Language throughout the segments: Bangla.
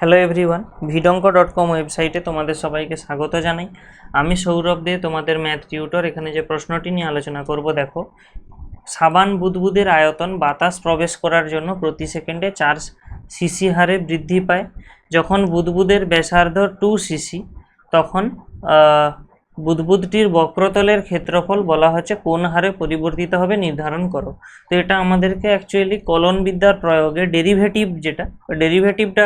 হ্যালো এভরিওয়ান ভিডঙ্ক ডট কম ওয়েবসাইটে তোমাদের সবাইকে স্বাগত জানাই আমি সৌরভ দে তোমাদের ম্যাথ টিউটর এখানে যে প্রশ্নটি নিয়ে আলোচনা করব দেখো সাবান বুদবুদের আয়তন বাতাস প্রবেশ করার জন্য প্রতি সেকেন্ডে চার সিসি হারে বৃদ্ধি পায় যখন বুদবুদের ব্যাসার্ধ টু সিসি তখন বুদবুদটির বক্রতলের ক্ষেত্রফল বলা হচ্ছে কোন হারে পরিবর্তিত হবে নির্ধারণ করো তো এটা আমাদেরকে অ্যাকচুয়ালি কলনবিদ্যার প্রয়োগে ডেরিভেটিভ যেটা ডেরিভেটিভটা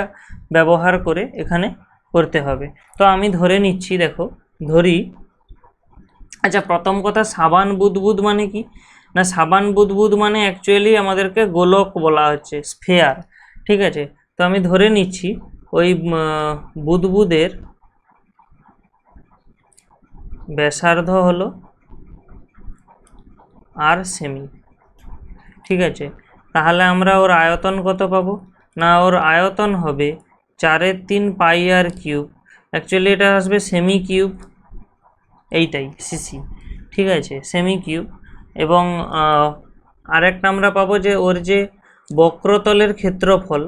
ব্যবহার করে এখানে করতে হবে তো আমি ধরে নিচ্ছি দেখো ধরি আচ্ছা প্রথম কথা সাবান বুদবুদ মানে কি না সাবান বুদবুদ মানে অ্যাকচুয়ালি আমাদেরকে গোলক বলা হচ্ছে স্ফেয়ার ঠিক আছে তো আমি ধরে নিচ্ছি ওই বুদবুদের ব্যাসার্ধ হল আর সেমি ঠিক আছে তাহলে আমরা ওর আয়তন কত পাবো না ওর আয়তন হবে চারের তিন পাই আর কিউব অ্যাকচুয়ালি এটা আসবে সেমি কিউব এইটাই সিসি ঠিক আছে সেমি কিউব এবং আরেকটা আমরা পাবো যে ওর যে বক্রতলের ক্ষেত্রফল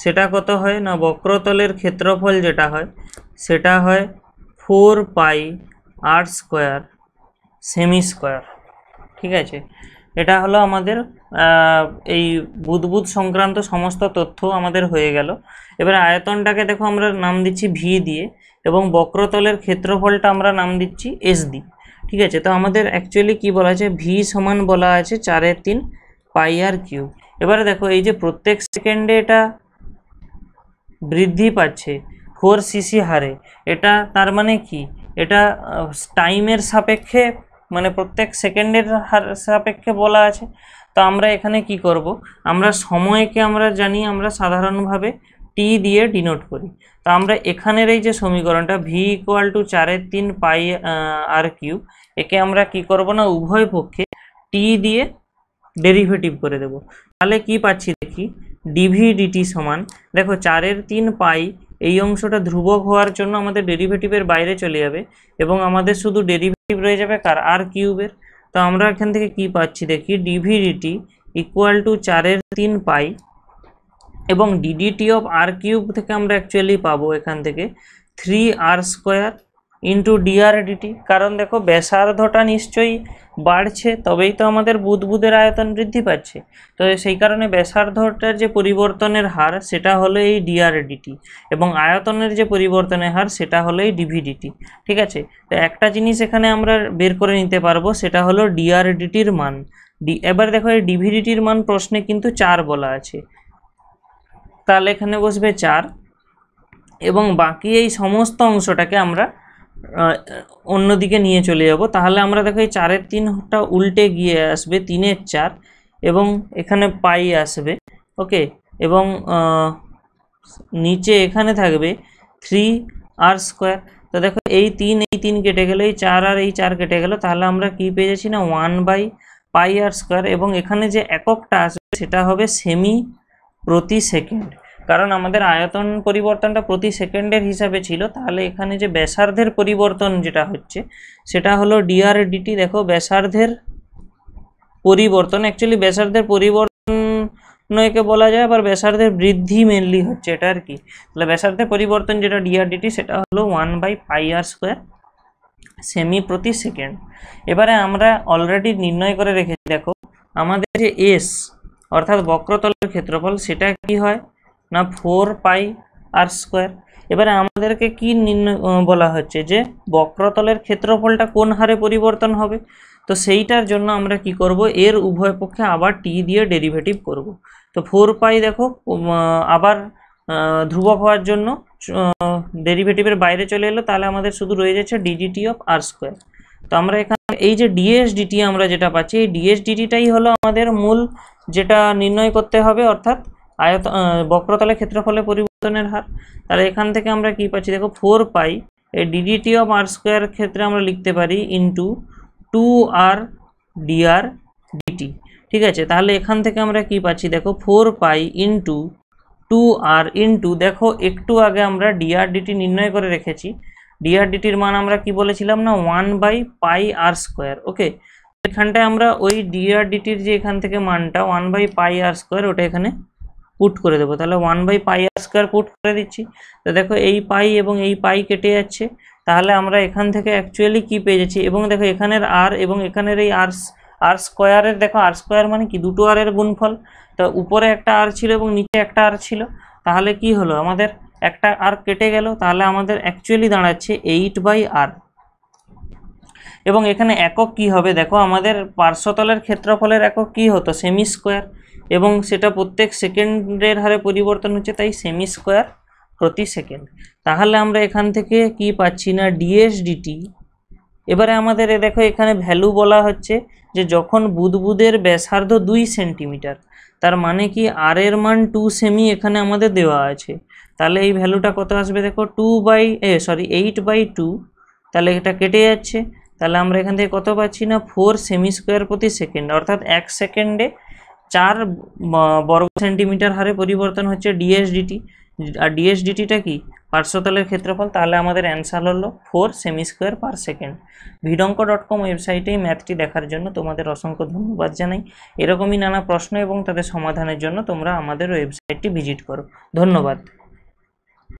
সেটা কত হয় না বক্রতলের ক্ষেত্রফল যেটা হয় সেটা হয় ফোর পাই আর স্কোয়ার সেমি স্কোয়ার ঠিক আছে এটা হলো আমাদের এই বুদবুদ সংক্রান্ত সমস্ত তথ্য আমাদের হয়ে গেল এবার আয়তনটাকে দেখো আমরা নাম দিচ্ছি ভি দিয়ে এবং বক্রতলের ক্ষেত্রফলটা আমরা নাম দিচ্ছি এস ডি ঠিক আছে তো আমাদের অ্যাকচুয়ালি কি বলা আছে ভি সমান বলা আছে চারে তিন পাই আর কিউব এবারে দেখো এই যে প্রত্যেক সেকেন্ডে এটা বৃদ্ধি পাচ্ছে ফোর সিসি হারে এটা তার মানে কি এটা টাইমের সাপেক্ষে মানে প্রত্যেক সেকেন্ডের হার সাপেক্ষে বলা আছে তো আমরা এখানে কি করব আমরা সময়কে আমরা জানি আমরা সাধারণভাবে টি দিয়ে ডিনোট করি তো আমরা এখানের এই যে সমীকরণটা ভি ইকুয়াল টু চারের তিন পাই আর কিউব একে আমরা কি করব না উভয় পক্ষে টি দিয়ে ডেরিভেটিভ করে দেব তাহলে কি পাচ্ছি দেখি ডিভি ডিটি সমান দেখো চারের তিন পাই এই অংশটা ধ্রুবক হওয়ার জন্য আমাদের ডেরিভেটিভের বাইরে চলে যাবে এবং আমাদের শুধু ডেরিভেটিভ রয়ে যাবে কার আর কিউবের তো আমরা এখান থেকে কি পাচ্ছি দেখি ডিভিডিটি ইকুয়াল টু চারের তিন পাই এবং ডিডিটি অফ আর কিউব থেকে আমরা অ্যাকচুয়ালি পাবো এখান থেকে three r square into d r d t কারণ দেখো ব্যাসার্ধটা নিশ্চয়ই বাড়ছে তবেই তো আমাদের বুদবুদের আয়তন বৃদ্ধি পাচ্ছে তো সেই কারণে ব্যাসার্ধটার যে পরিবর্তনের হার সেটা হলো এই ডিআরডিটি এবং আয়তনের যে পরিবর্তনের হার সেটা হলো এই ডিভিডিটি ঠিক আছে তো একটা জিনিস এখানে আমরা বের করে নিতে পারবো সেটা হলো ডিআরডিটির মান ডি এবার দেখো এই ডিভিডিটির মান প্রশ্নে কিন্তু চার বলা আছে তাহলে এখানে বসবে চার এবং বাকি এই সমস্ত অংশটাকে আমরা অন্যদিকে নিয়ে চলে যাব তাহলে আমরা দেখো এই চারের তিনটা উল্টে গিয়ে আসবে তিনের চার এবং এখানে পাই আসবে ওকে এবং নিচে এখানে থাকবে থ্রি আর স্কোয়ার তো দেখো এই তিন এই তিন কেটে গেলো এই চার আর এই চার কেটে গেলো তাহলে আমরা কি পেয়ে যাচ্ছি না one by pi r square এবং এখানে যে এককটা আসবে সেটা হবে সেমি প্রতি সেকেন্ড কারণ আমাদের আয়তন পরিবর্তনটা প্রতি সেকেন্ডের হিসাবে ছিল তাহলে এখানে যে ব্যাসার্ধের পরিবর্তন যেটা হচ্ছে সেটা হলো ডিআর ডিটি দেখো ব্যাসার্ধের পরিবর্তন অ্যাকচুয়ালি ব্যাসার্ধের পরিবর্তন একে বলা যায় আবার ব্যাসার্ধের বৃদ্ধি মেনলি হচ্ছে এটা আর কি তাহলে ব্যাসার্ধের পরিবর্তন যেটা ডিআরডিটি সেটা হলো one by pi r square সেমি প্রতি সেকেন্ড এবারে আমরা অলরেডি নির্ণয় করে রেখেছি দেখো আমাদের যে এস অর্থাৎ বক্রতলের ক্ষেত্রফল সেটা কি হয় না ফোর পাই আর স্কোয়ার এবারে আমাদেরকে কি নির্ণয় বলা হচ্ছে যে বক্রতলের ক্ষেত্রফলটা কোন হারে পরিবর্তন হবে তো সেইটার জন্য আমরা কি করব এর উভয় পক্ষে আবার টি দিয়ে ডেরিভেটিভ করব তো ফোর পাই দেখো আবার ধ্রুবক হওয়ার জন্য ডেরিভেটিভের বাইরে চলে এলো তাহলে আমাদের শুধু রয়ে যাচ্ছে ডিজিটি অফ আর স্কোয়ার তো আমরা এখানে এই যে ডিএসডিটি আমরা যেটা পাচ্ছি এই ডিএসডিটিটাই হলো আমাদের মূল যেটা নির্ণয় করতে হবে অর্থাৎ আয়ত বক্রতলের ক্ষেত্রফলে পরিবর্তনের হার তাহলে এখান থেকে আমরা কি পাচ্ছি দেখো ফোর পাই এই ডিডিটি অফ আর স্কোয়ার ক্ষেত্রে আমরা লিখতে পারি into two r d r d t ঠিক আছে তাহলে এখান থেকে আমরা কি পাচ্ছি দেখো four pi into two r into দেখো একটু আগে আমরা ডিআর ডিটি নির্ণয় করে রেখেছি ডিআর ডিটির মান আমরা কি বলেছিলাম না one by pi r square okay এখানটায় আমরা ওই ডিআর ডিটির যে এখান থেকে মানটা one by pi r square ওটা এখানে পুট করে দেবো তাহলে one by pi r square put করে দিচ্ছি তো দেখো এই পাই এবং এই পাই কেটে যাচ্ছে তাহলে আমরা এখান থেকে অ্যাকচুয়ালি কি পেয়ে যাচ্ছি এবং দেখো এখানের আর এবং এখানের এই আর আর স্কোয়ারের দেখো আর স্কোয়ার মানে কি দুটো আরের গুণফল তো উপরে একটা আর ছিল এবং নিচে একটা আর ছিল তাহলে কি হলো আমাদের একটা আর কেটে গেল তাহলে আমাদের অ্যাকচুয়ালি দাঁড়াচ্ছে এইট বাই আর এবং এখানে একক কি হবে দেখো আমাদের পার্শ্বতলের ক্ষেত্রফলের একক কি হতো সেমি স্কোয়ার এবং সেটা প্রত্যেক সেকেন্ডের হারে পরিবর্তন হচ্ছে তাই সেমি স্কোয়ার প্রতি সেকেন্ড তাহলে আমরা এখান থেকে কি পাচ্ছি না ডিএসডিটি এবারে আমাদের এ দেখো এখানে ভ্যালু বলা হচ্ছে যে যখন বুধবুদের ব্যাসার্ধ দুই সেন্টিমিটার তার মানে কি আর এর মান টু সেমি এখানে আমাদের দেওয়া আছে তাহলে এই ভ্যালুটা কত আসবে দেখো two by a sorry eight by two তাহলে এটা কেটে যাচ্ছে তাহলে আমরা এখান থেকে কত পাচ্ছি না ফোর সেমি স্কোয়ার প্রতি সেকেন্ড অর্থাৎ এক সেকেন্ডে চার বর্গ সেন্টিমিটার হারে পরিবর্তন হচ্ছে ডিএসডিটি আর ডিএসডিটিটা কি পার্শ্বতলের ক্ষেত্রফল তাহলে আমাদের অ্যান্সার হলো ফোর সেমি স্কোয়ার পার সেকেন্ড ভিডঙ্ক ডট কম ওয়েবসাইটেই ম্যাথটি দেখার জন্য তোমাদের অসংখ্য ধন্যবাদ জানাই এরকমই নানা প্রশ্ন এবং তাদের সমাধানের জন্য তোমরা আমাদের ওয়েবসাইটটি ভিজিট করো ধন্যবাদ